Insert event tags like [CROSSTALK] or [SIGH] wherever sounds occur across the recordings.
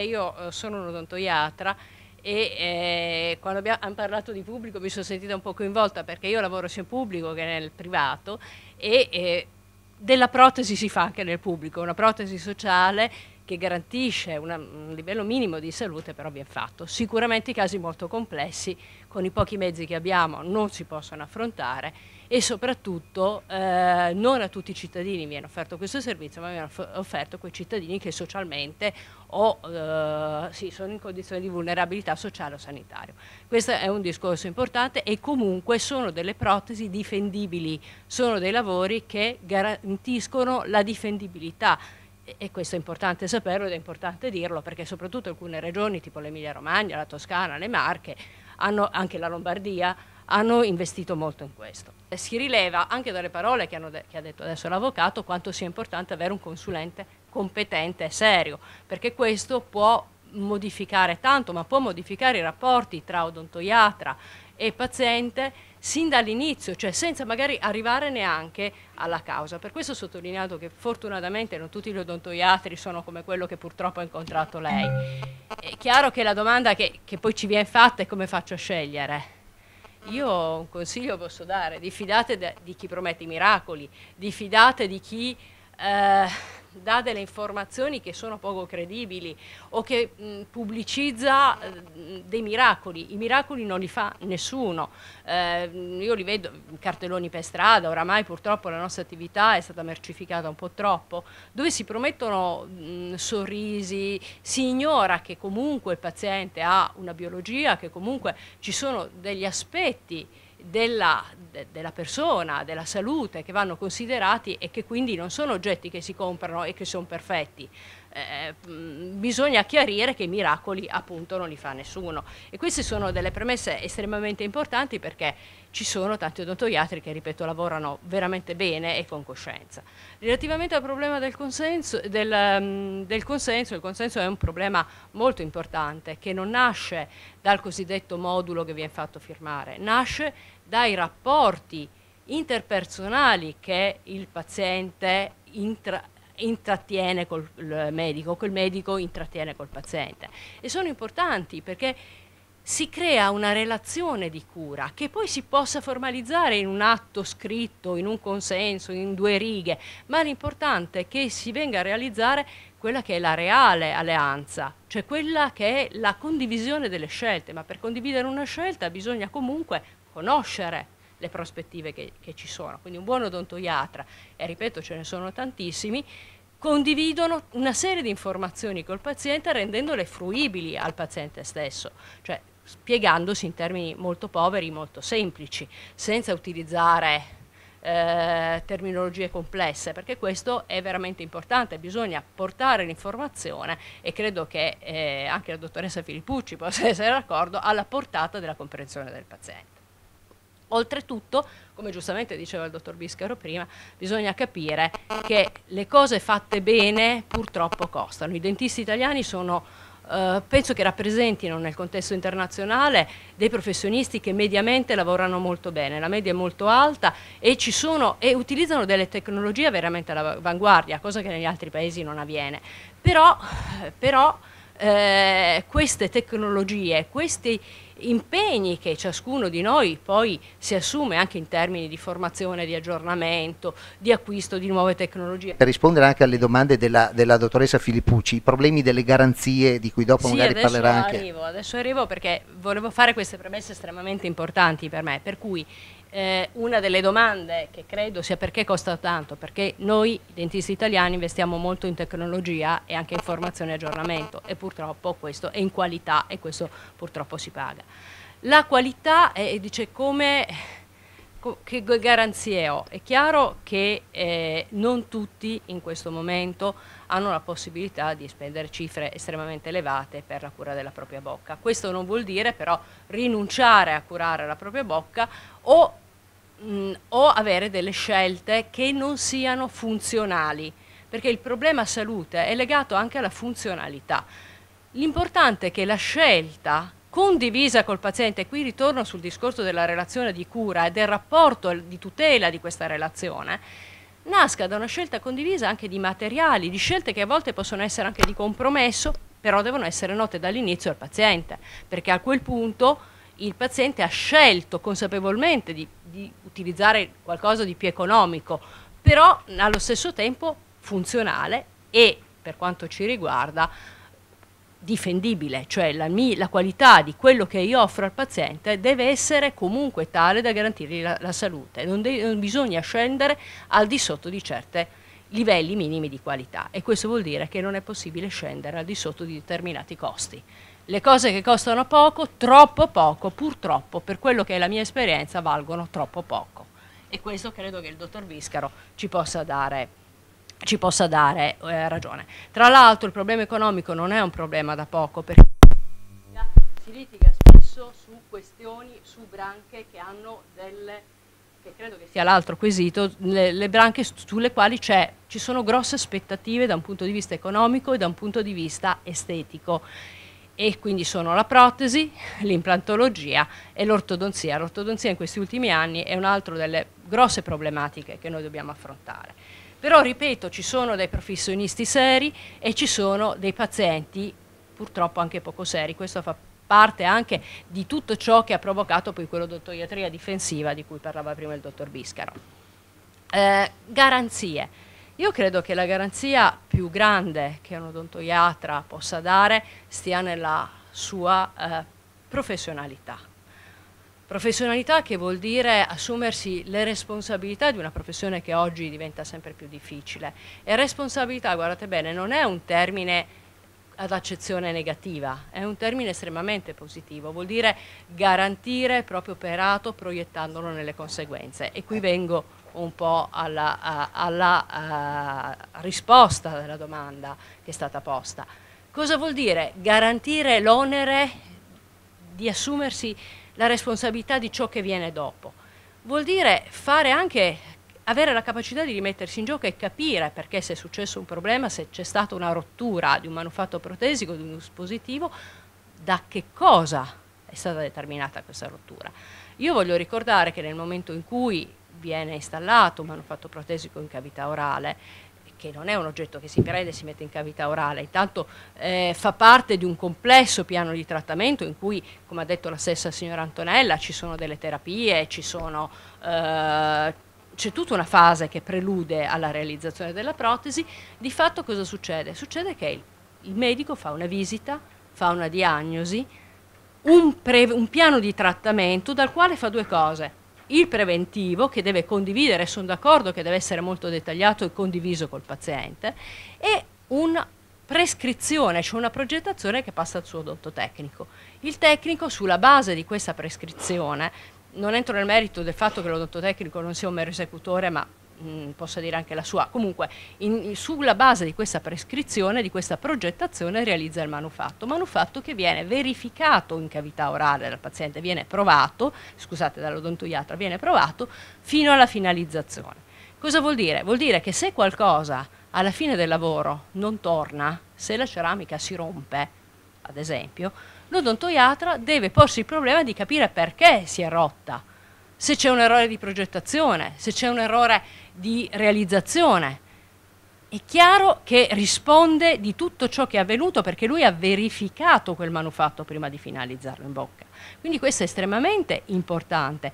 Io eh, sono un odontoiatra e eh, quando abbiamo, hanno parlato di pubblico mi sono sentita un po' coinvolta perché io lavoro sia in pubblico che nel privato e eh, della protesi si fa anche nel pubblico, una protesi sociale che garantisce una, un livello minimo di salute, però viene fatto. Sicuramente i casi molto complessi, con i pochi mezzi che abbiamo, non si possono affrontare e soprattutto eh, non a tutti i cittadini viene offerto questo servizio, ma viene offerto a quei cittadini che socialmente o eh, sì, sono in condizioni di vulnerabilità sociale o sanitaria. Questo è un discorso importante e comunque sono delle protesi difendibili, sono dei lavori che garantiscono la difendibilità e questo è importante saperlo ed è importante dirlo perché soprattutto alcune regioni tipo l'Emilia Romagna, la Toscana, le Marche, hanno, anche la Lombardia, hanno investito molto in questo. E si rileva anche dalle parole che, de, che ha detto adesso l'avvocato quanto sia importante avere un consulente competente e serio perché questo può modificare tanto ma può modificare i rapporti tra odontoiatra e paziente sin dall'inizio, cioè senza magari arrivare neanche alla causa. Per questo ho sottolineato che fortunatamente non tutti gli odontoiatri sono come quello che purtroppo ha incontrato lei. È chiaro che la domanda che, che poi ci viene fatta è come faccio a scegliere. Io un consiglio posso dare, diffidate di chi promette i miracoli, diffidate di chi eh, dà delle informazioni che sono poco credibili o che mh, pubblicizza mh, eh, dei miracoli. I miracoli non li fa nessuno. Eh, io li vedo cartelloni per strada, oramai purtroppo la nostra attività è stata mercificata un po' troppo, dove si promettono mh, sorrisi, si ignora che comunque il paziente ha una biologia, che comunque ci sono degli aspetti della, de, della, persona, della salute che vanno considerati e che quindi non sono oggetti che si comprano e che sono perfetti, eh, mm, bisogna chiarire che i miracoli appunto non li fa nessuno. E queste sono delle premesse estremamente importanti perché ci sono tanti odontoiatri che, ripeto, lavorano veramente bene e con coscienza. Relativamente al problema del consenso, del, mm, del consenso, il consenso è un problema molto importante che non nasce dal cosiddetto modulo che viene fatto firmare, nasce dai rapporti interpersonali che il paziente intra, intrattiene col medico o che il medico intrattiene col paziente. E sono importanti perché si crea una relazione di cura che poi si possa formalizzare in un atto scritto, in un consenso, in due righe, ma l'importante è che si venga a realizzare quella che è la reale alleanza, cioè quella che è la condivisione delle scelte, ma per condividere una scelta bisogna comunque conoscere le prospettive che, che ci sono. Quindi un buon odontoiatra, e ripeto ce ne sono tantissimi, condividono una serie di informazioni col paziente rendendole fruibili al paziente stesso, cioè spiegandosi in termini molto poveri, molto semplici, senza utilizzare eh, terminologie complesse, perché questo è veramente importante, bisogna portare l'informazione e credo che eh, anche la dottoressa Filippucci possa [LAUGHS] essere d'accordo alla portata della comprensione del paziente. Oltretutto, come giustamente diceva il dottor Biscaro prima, bisogna capire che le cose fatte bene purtroppo costano. I dentisti italiani sono, eh, penso che rappresentino nel contesto internazionale dei professionisti che mediamente lavorano molto bene, la media è molto alta e, sono, e utilizzano delle tecnologie veramente all'avanguardia, cosa che negli altri paesi non avviene. Però, eh, però eh, queste tecnologie, questi impegni che ciascuno di noi poi si assume anche in termini di formazione, di aggiornamento, di acquisto di nuove tecnologie. Per rispondere anche alle domande della, della dottoressa Filippucci, i problemi delle garanzie di cui dopo sì, magari parlerà arrivo, anche. Adesso arrivo perché volevo fare queste premesse estremamente importanti per me, per cui eh, una delle domande che credo sia perché costa tanto, perché noi dentisti italiani investiamo molto in tecnologia e anche in formazione e aggiornamento e purtroppo questo è in qualità e questo purtroppo si paga. La qualità è, dice come che garanzie ho? È chiaro che eh, non tutti in questo momento hanno la possibilità di spendere cifre estremamente elevate per la cura della propria bocca. Questo non vuol dire però rinunciare a curare la propria bocca o, mh, mm, o avere delle scelte che non siano funzionali, perché il problema salute è legato anche alla funzionalità. L'importante è che la scelta condivisa col paziente, qui ritorno sul discorso della relazione di cura e del rapporto di tutela di questa relazione, nasca da una scelta condivisa anche di materiali, di scelte che a volte possono essere anche di compromesso, però devono essere note dall'inizio al paziente, perché a quel punto il paziente ha scelto consapevolmente di, di utilizzare qualcosa di più economico, però allo stesso tempo funzionale e, per quanto ci riguarda, difendibile, cioè la, la, qualità di quello che io offro al paziente deve essere comunque tale da garantirgli la, la salute, non, non, bisogna scendere al di sotto di certi livelli minimi di qualità e questo vuol dire che non è possibile scendere al di sotto di determinati costi. Le cose che costano poco, troppo poco, purtroppo, per quello che è la mia esperienza, valgono troppo poco. E questo credo che il dottor Viscaro ci possa dare ci possa dare eh, ragione. Tra l'altro il problema economico non è un problema da poco perché si litiga spesso su questioni, su branche che hanno delle che credo che sia l'altro quesito, le, le, branche sulle quali ci sono grosse aspettative da un punto di vista economico e da un punto di vista estetico e quindi sono la protesi, l'implantologia e l'ortodonzia. L'ortodonzia in questi ultimi anni è un altro delle grosse problematiche che noi dobbiamo affrontare. Però, ripeto, ci sono dei professionisti seri e ci sono dei pazienti purtroppo anche poco seri. Questo fa parte anche di tutto ciò che ha provocato poi quell'odontoiatria difensiva di cui parlava prima il dottor Biscaro. Eh, garanzie. Io credo che la garanzia più grande che un odontoiatra possa dare stia nella sua eh, professionalità. Professionalità che vuol dire assumersi le responsabilità di una professione che oggi diventa sempre più difficile. E responsabilità, guardate bene, non è un termine ad accezione negativa, è un termine estremamente positivo, vuol dire garantire il proprio operato proiettandolo nelle conseguenze. E qui vengo un po' alla, alla uh, risposta della domanda che è stata posta. Cosa vuol dire garantire l'onere di assumersi la responsabilità di ciò che viene dopo. Vuol dire fare anche avere la capacità di rimettersi in gioco e capire perché se è successo un problema, se c'è stata una rottura di un manufatto protesico, di un dispositivo, da che cosa è stata determinata questa rottura. Io voglio ricordare che nel momento in cui viene installato un manufatto protesico in cavità orale, che non è un oggetto che si prende e si mette in cavità orale, intanto eh, fa parte di un complesso piano di trattamento in cui, come ha detto la stessa signora Antonella, ci sono delle terapie, eh, c'è tutta una fase che prelude alla realizzazione della protesi, di fatto cosa succede? Succede che il, medico fa una visita, fa una diagnosi, un, un piano di trattamento dal quale fa due cose, il preventivo che deve condividere, sono d'accordo che deve essere molto dettagliato e condiviso col paziente, e una prescrizione, cioè una progettazione che passa al suo dotto tecnico. Il tecnico sulla base di questa prescrizione, non entro nel merito del fatto che l'odotto tecnico non sia un mero esecutore, ma mh, mm, posso dire anche la sua, comunque in, sulla base di questa prescrizione, di questa progettazione realizza il manufatto, manufatto che viene verificato in cavità orale dal paziente, viene provato, scusate dall'odontoiatra, viene provato fino alla finalizzazione. Cosa vuol dire? Vuol dire che se qualcosa alla fine del lavoro non torna, se la ceramica si rompe, ad esempio, l'odontoiatra deve porsi il problema di capire perché si è rotta se c'è un errore di progettazione, se c'è un errore di realizzazione. È chiaro che risponde di tutto ciò che è avvenuto perché lui ha verificato quel manufatto prima di finalizzarlo in bocca. Quindi questo è estremamente importante.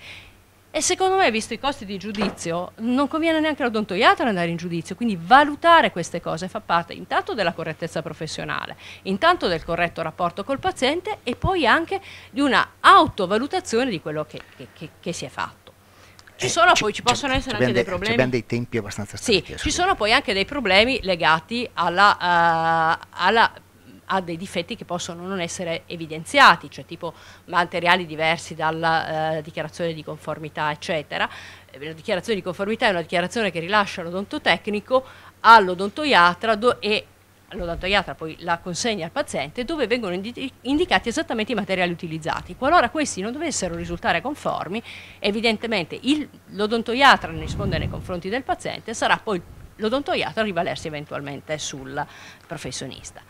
E secondo me, visto i costi di giudizio, non conviene neanche all'odontoiatra andare in giudizio, quindi valutare queste cose fa parte intanto della correttezza professionale, intanto del corretto rapporto col paziente e poi anche di una autovalutazione di quello che, che, che, che si è fatto. Ci, eh, sono, eh, poi, ci possono essere anche dei problemi. Abbiamo dei tempi abbastanza stretti. Sì, ci eh, sono poi anche dei problemi legati alla, uh, alla ha dei difetti che possono non essere evidenziati, cioè tipo materiali diversi dalla eh, dichiarazione di conformità, eccetera. Eh, la dichiarazione di conformità è una dichiarazione che rilascia l'odontotecnico all'odontoiatra e l'odontoiatra poi la consegna al paziente dove vengono indi indicati esattamente i materiali utilizzati. Qualora questi non dovessero risultare conformi, evidentemente l'odontoiatra non risponde nei confronti del paziente, sarà poi l'odontoiatra a rivalersi eventualmente sul professionista.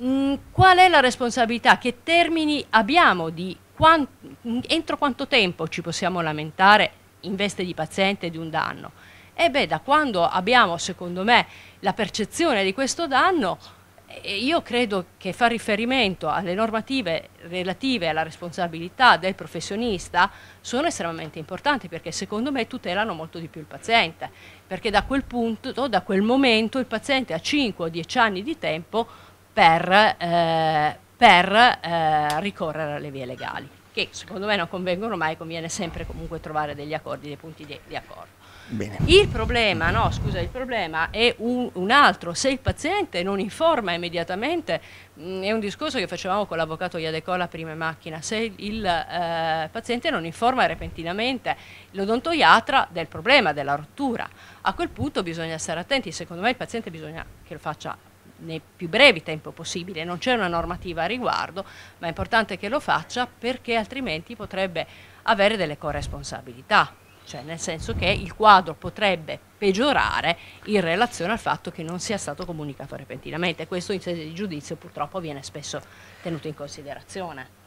Mm, qual è la responsabilità? Che termini abbiamo di quant entro quanto tempo ci possiamo lamentare in veste di paziente di un danno? E beh, da quando abbiamo, secondo me, la percezione di questo danno, io credo che far riferimento alle normative relative alla responsabilità del professionista sono estremamente importanti perché secondo me tutelano molto di più il paziente, perché da quel punto, da quel momento il paziente ha 5 o 10 anni di tempo per, eh, per eh, ricorrere alle vie legali, che secondo me non convengono mai, conviene sempre comunque trovare degli accordi, dei punti di, di accordo. Bene. Il problema, no, scusa, il problema è un, un, altro, se il paziente non informa immediatamente, mh, mm, è un discorso che facevamo con l'avvocato Iadecola prima in macchina, se il eh, paziente non informa repentinamente l'odontoiatra del problema, della rottura, a quel punto bisogna stare attenti, secondo me il paziente bisogna che lo faccia nel più brevi tempo possibile, non c'è una normativa a riguardo, ma è importante che lo faccia perché altrimenti potrebbe avere delle corresponsabilità, cioè nel senso che il quadro potrebbe peggiorare in relazione al fatto che non sia stato comunicato repentinamente. Questo in sede di giudizio purtroppo viene spesso tenuto in considerazione.